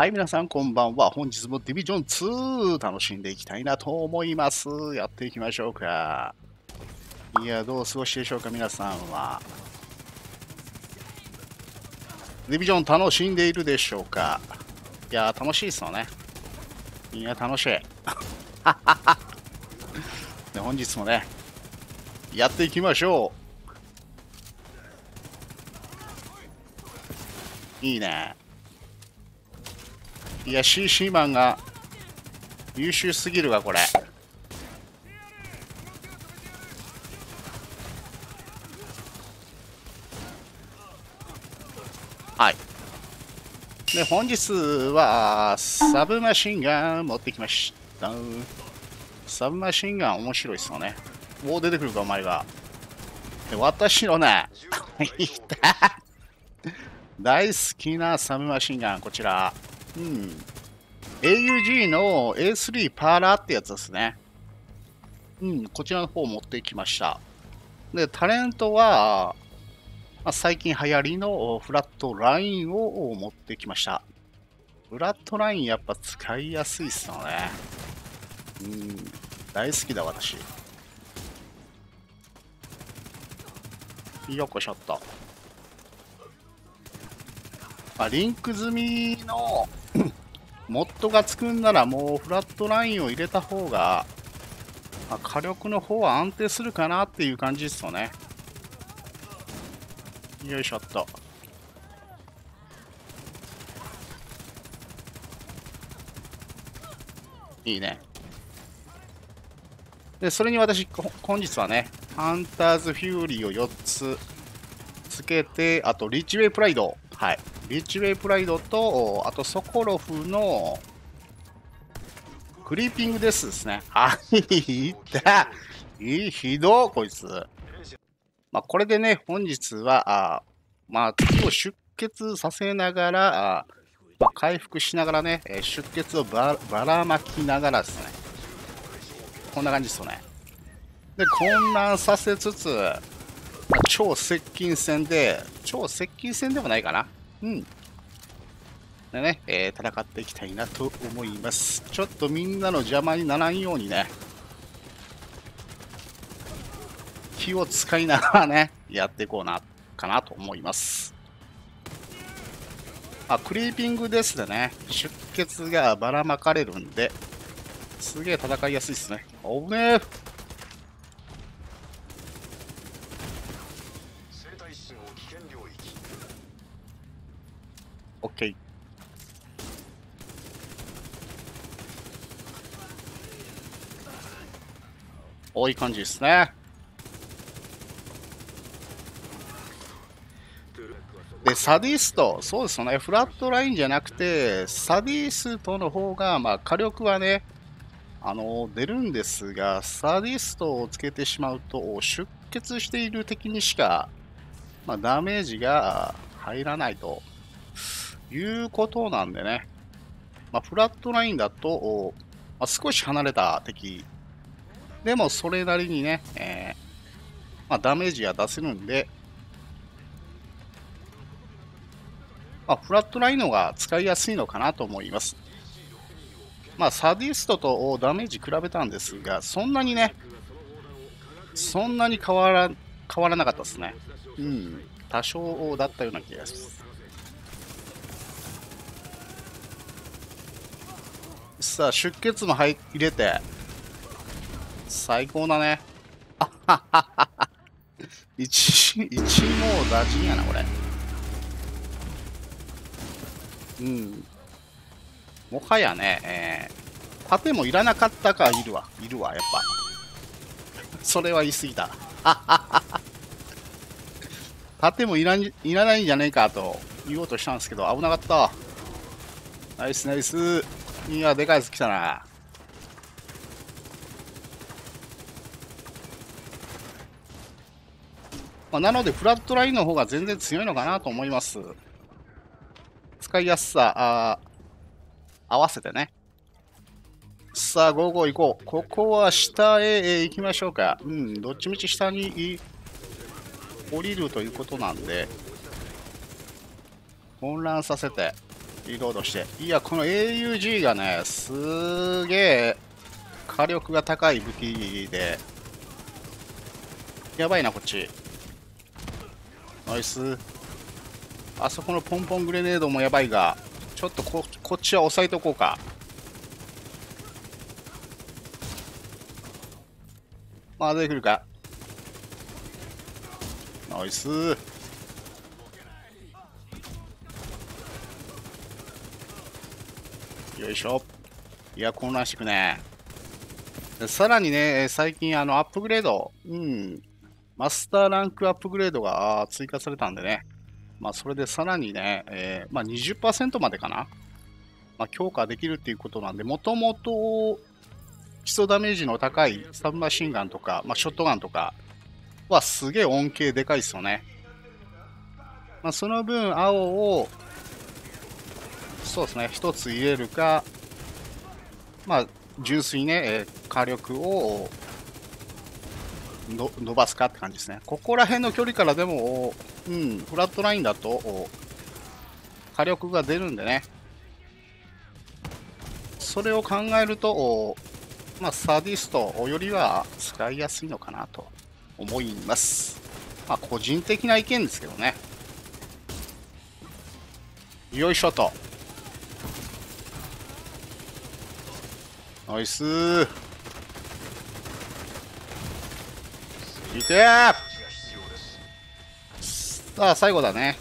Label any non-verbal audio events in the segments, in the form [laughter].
はい、皆さんこんばんは。本日もディビジョン2楽しんでいきたいなと思います。やっていきましょうか。いや、どう過ごしでしょうか、皆さんは。ディビジョン楽しんでいるでしょうか。いや、楽しいっすよね。いや、楽しい。[laughs] で本日もね、やっていきましょう。いいね。いや、シーシーマンが優秀すぎるわ、これ。はい。で、本日は、サブマシンガン持ってきました。サブマシンガン面白いっすよね。もう出てくるか、お前が。私のね、[laughs] いた大好きなサブマシンガン、こちら。うん。AUG の A3 パーラーってやつですね。うん、こちらの方を持ってきました。で、タレントは、まあ、最近流行りのフラットラインを持ってきました。フラットラインやっぱ使いやすいっすよね。うん、大好きだ私。よっこしょっと。まあ、リンク済みのモッドがつくんならもうフラットラインを入れた方が、まあ、火力の方は安定するかなっていう感じですよね。よいしょっと。いいね。で、それに私、本日はね、ハンターズ・フューリーを4つつけて、あと、リッチウェイ・プライド。はい。ビッチウェイプライドと、あとソコロフの、クリーピングですですね。はい、いた。いい、ひどこいつ。まあ、これでね、本日は、あまあ、月を出血させながら、あまあ、回復しながらね、出血をばらまきながらですね。こんな感じですよね。で、混乱させつつ、超接近戦で、超接近戦でもないかな。うん。でね、えー、戦っていきたいなと思います。ちょっとみんなの邪魔にならんようにね、気を使いながらね、やっていこうな、かなと思います。あ、クリーピングですでね、出血がばらまかれるんで、すげえ戦いやすいですね。危ねえ。こういう感じですね。で、サディスト、そうですね、フラットラインじゃなくて、サディストの方が、まあ、火力はね、あの、出るんですが、サディストをつけてしまうと、出血している敵にしか、まあ、ダメージが入らないということなんでね、まあ、フラットラインだと、まあ、少し離れた敵でもそれなりにね、えー、まあ、ダメージは出せるんで、まあ、フラットラインのが使いやすいのかなと思います。まあ、サディストとダメージ比べたんですが、そんなにね、そんなに変わら変わらなかったですね。うん、多少だったような気がします。さあ、出血も入れて、最高だね。あはははは。一、一網打尽やな、これ。うん。もはやね、えー、盾もいらなかったか、いるわ。いるわ、やっぱ。[laughs] それは言い過ぎた。盾 [laughs] もいらいらないんじゃねえかと言おうとしたんですけど、危なかった。ナイスナイス。いや、でかいやつ来たな。まあ、なので、フラットラインの方が全然強いのかなと思います。使いやすさ、合わせてね。さあ、5号行こう。ここは下へ行きましょうか。うん、どっちみち下に降りるということなんで、混乱させて、リロードして。いや、この AUG がね、すげえ火力が高い武器で、やばいな、こっち。ナイスあそこのポンポングレネードもやばいがちょっとここっちは押さえておこうかまあ、出てくるかナイスよいしょいや、混乱してくね。さらにね、最近、あの、アップグレード、うん、マスターランクアップグレードが追加されたんでね、まあ、それでさらにね、えー、まあ、20%までかな、まあ、強化できるっていうことなんで、もともと基礎ダメージの高いサブマシンガンとか、まあ、ショットガンとかはすげえ恩恵でかいですよね。まあ、その分、青を、そうですね、1つ入れるか、まあ、純粋ね、火力をの伸ばすかって感じですね。ここら辺の距離からでも、うん、フラットラインだと、火力が出るんでね。それを考えると、まあ、サディストよりは使いやすいのかなと思います。まあ、個人的な意見ですけどね。よいしょと。ナイスいてさあ最後だね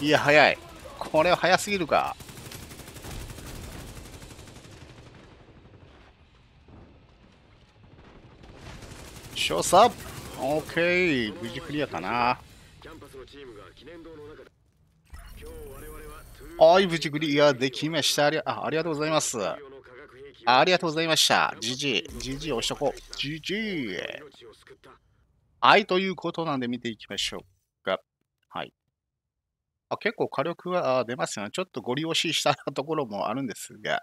いや早いこれは早すぎるかショップオッケー無事クリアかなはい無事クリアできましたありありがとうございますありがとうございました。じじい、じじい押しとこう。じじい。はい、ということなんで見ていきましょうか。はい。あ結構火力は出ますよね。ちょっとご利用ししたところもあるんですが、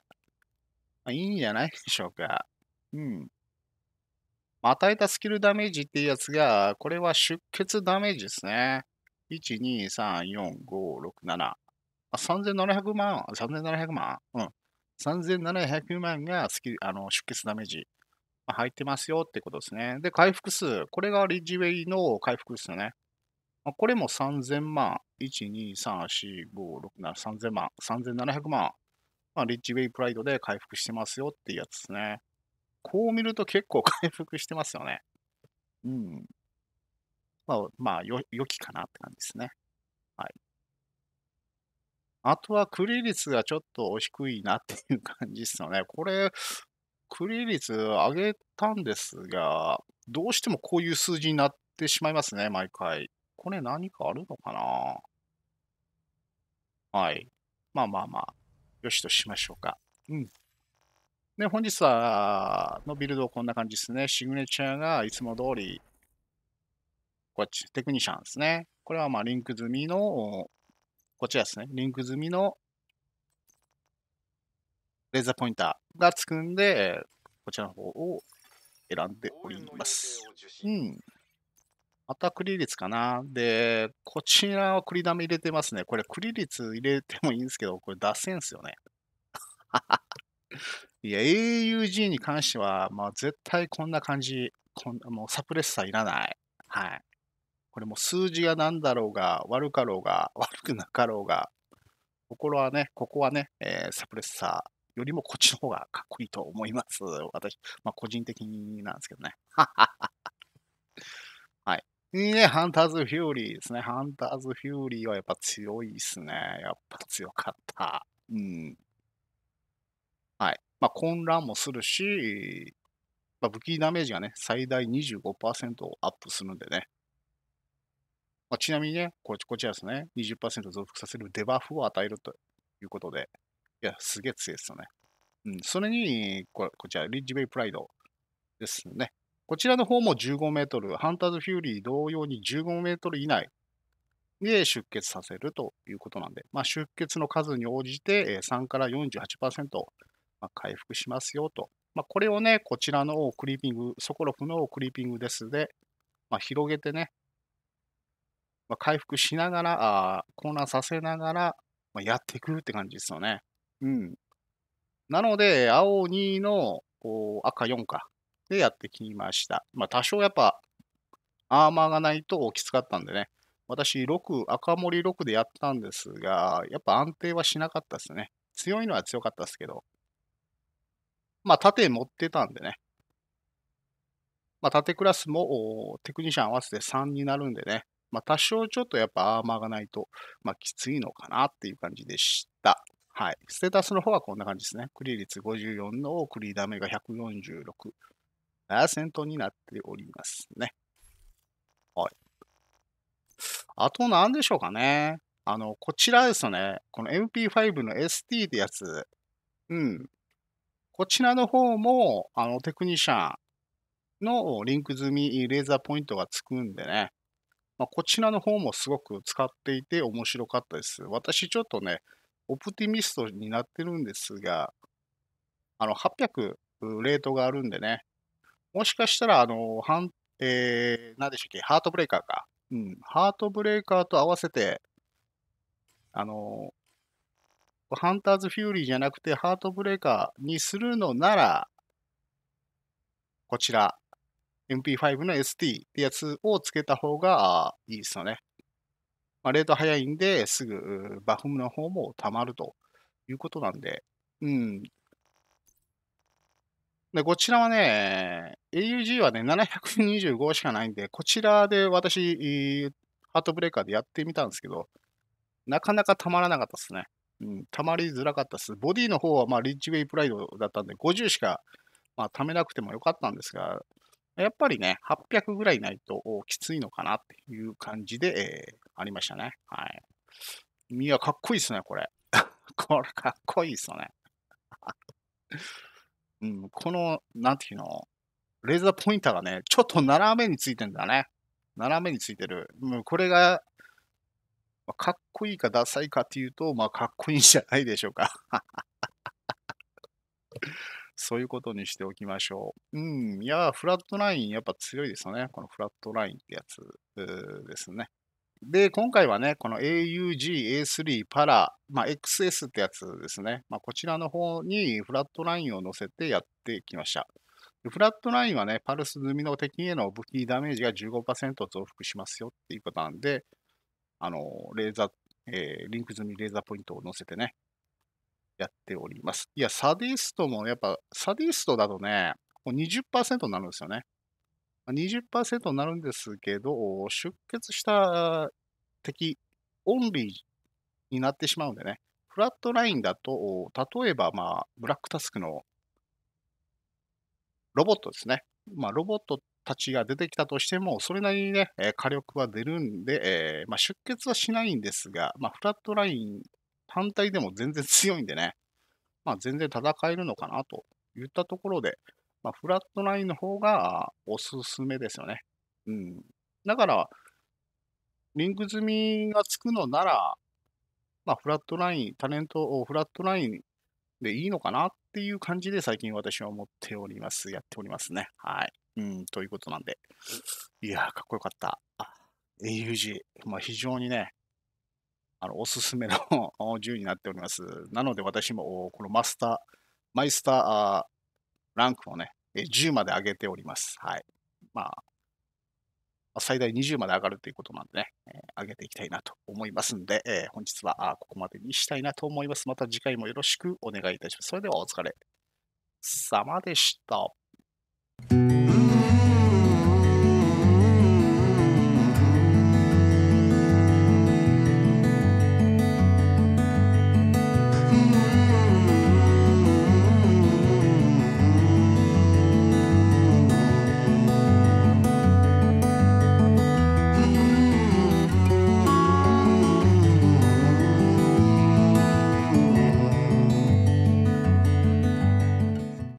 まいいんじゃないでしょうか。うん。与えたスキルダメージっていうやつが、これは出血ダメージですね。1、2、3、4、5、6、7。あ3700万、3700万。うん。3700万がスキあの出血ダメージ、ま入ってますよってことですね。で、回復数、これがリッジウェイの回復ですよね。まこれも3000万、1、2、3、4、5、6、7、3000万、3700万、まあ、リッジウェイプライドで回復してますよっていうやつですね。こう見ると結構 [laughs] 回復してますよね。うん。まあ、まあ、よ、良きかなって感じですね。あとはクリ率がちょっと低いなっていう感じですよね。[laughs] これ、クリ率上げたんですが、どうしてもこういう数字になってしまいますね、毎回。これ何かあるのかなはい。まあまあまあ、よしとしましょうか。うん。で、本日は、のビルドこんな感じですね。シグネチャーがいつも通り、こっち、テクニシャンですね。これはまあリンク済みのこちらですね、リンク済みのレーザーポインターがつくんで、こちらの方を選んでおります。うん。またクリ率かな。で、こちらはクリダム入れてますね。これクリ率入れてもいいんですけど、これ脱線っすよね。[laughs] いや、AUG に関しては、まあ、絶対こんな感じ。こんもうサプレッサーいらない。はい。これも数字が何だろうが、悪かろうが、[laughs] 悪くなかろうが、心はね、ここはね、えー、サプレッサーよりもこっちの方がかっこいいと思います。私、まあ、個人的になんですけどね。[laughs] はい。はいね、ハンターズ・フューリーですね。ハンターズ・フューリーはやっぱ強いですね。やっぱ強かった。うん。はい。まあ、混乱もするし、まあ、武器ダメージがね、最大25%アップするんでね、まあ、ちなみにね、こちらですね、20%増幅させるデバフを与えるということで、いや、すげえ強いですよね。うん、それに、ここちら、リッジベイプライドですね。こちらの方も15メートル、ハンターズフューリー同様に15メートル以内で出血させるということなんで、まあ、出血の数に応じて3から48%、回復しますよと。まあ、これをね、こちらのクリーピング、ソコロフのクリーピングですで、まあ、広げてね、まあ、回復しながら、あ混乱させながら、まあ、やっていくって感じですよね。うん。なので、青2の赤4かでやってきました。まあ、多少やっぱ、アーマーがないときつかったんでね。私、6、赤森6でやったんですが、やっぱ安定はしなかったですね。強いのは強かったですけど。まあ、縦持ってたんでね。まあ、縦クラスもテクニシャン合わせて3になるんでね。まあ、多少ちょっとやっぱアーマーがないと、まあ、きついのかなっていう感じでした。はい。ステータスの方はこんな感じですね。クリー率54のクリーダメが146%になっておりますね。はい。あと何でしょうかね。あの、こちらですね。この MP5 の ST ってやつ。うん。こちらの方も、あの、テクニシャンのリンク済みレーザーポイントがつくんでね。まあ、こちらの方もすごく使っていて面白かったです。私ちょっとね、オプティミストになってるんですが、あの、800レートがあるんでね、もしかしたら、あの、はんえー、何でしたっけ、ハートブレーカーか。うん、ハートブレーカーと合わせて、あの、ハンターズフューリーじゃなくてハートブレーカーにするのなら、こちら、MP5 の ST ってやつをつけた方がいいですよね。まあ、レート早いんで、すぐバフムの方も溜まるということなんで、うん。で、こちらはね、AUG はね、725しかないんで、こちらで私、ハートブレーカーでやってみたんですけど、なかなか溜まらなかったですね。うん、溜まりづらかったです。ボディの方は、まあ、リッチウェイプライドだったんで、50しか、まあ、溜めなくてもよかったんですが、やっぱりね、800ぐらいないときついのかなっていう感じで、えー、ありましたね。はい。いや、かっこいいっすね、これ。[laughs] これかっこいいっすね。[laughs] うん、この、なんていうの、レーザーポインターがね、ちょっと斜めについてんだね。斜めについてる。もうこれが、まかっこいいかダサいかっていうと、まあ、かっこいいんじゃないでしょうか。そういうことにしておきましょう。うん、いや、フラットラインやっぱ強いですよね。このフラットラインってやつですね。で、今回はね、この AUG、A3、パラ、まあ、XS ってやつですね。まあ、こちらの方にフラットラインを乗せてやってきました。フラットラインはね、パルス済みの敵への武器ダメージが15%増幅しますよっていうことなんで、あの、レーザー、えー、リンク済みレーザーポイントを乗せてね、やっております。いや、サディストも、やっぱ、サディストだとね、20%になるんですよね。20%になるんですけど、出血した敵オンリーになってしまうんでね、フラットラインだと、例えば、まあ、ブラックタスクのロボットですね。まあ、ロボットたちが出てきたとしても、それなりにね、火力は出るんで、えー、まあ、出血はしないんですが、まあ、フラットライン単体でも全然強いんでね、まあ、全然戦えるのかなといったところで、まあ、フラットラインの方がおすすめですよね。うん。だから、リンク済みがつくのなら、まあ、フラットライン、タレントをフラットラインでいいのかなっていう感じで最近私は思っております。やっておりますね。はい。うん、ということなんで。いやー、かっこよかった。あ AUG。まあ、非常にね、あのおすすめの銃 [laughs] になっております。なので私もこのマスター、マイスターランクをね、10まで上げております。はい。まあ、最大20まで上がるということなんでね、え上げていきたいなと思いますんで、え本日はここまでにしたいなと思います。また次回もよろしくお願いいたします。それではお疲れ様でした。